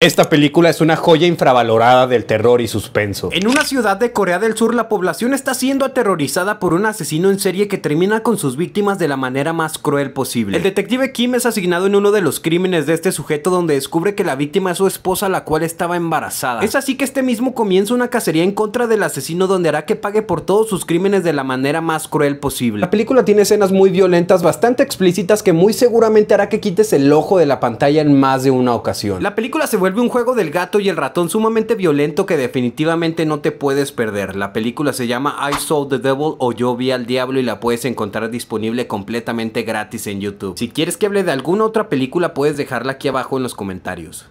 Esta película es una joya infravalorada del terror y suspenso. En una ciudad de Corea del Sur la población está siendo aterrorizada por un asesino en serie que termina con sus víctimas de la manera más cruel posible. El detective Kim es asignado en uno de los crímenes de este sujeto donde descubre que la víctima es su esposa la cual estaba embarazada. Es así que este mismo comienza una cacería en contra del asesino donde hará que pague por todos sus crímenes de la manera más cruel posible. La película tiene escenas muy violentas, bastante explícitas que muy seguramente hará que quites el ojo de la pantalla en más de una ocasión. La película se vuelve vuelve un juego del gato y el ratón sumamente violento que definitivamente no te puedes perder. La película se llama I Saw the Devil o Yo Vi al Diablo y la puedes encontrar disponible completamente gratis en YouTube. Si quieres que hable de alguna otra película puedes dejarla aquí abajo en los comentarios.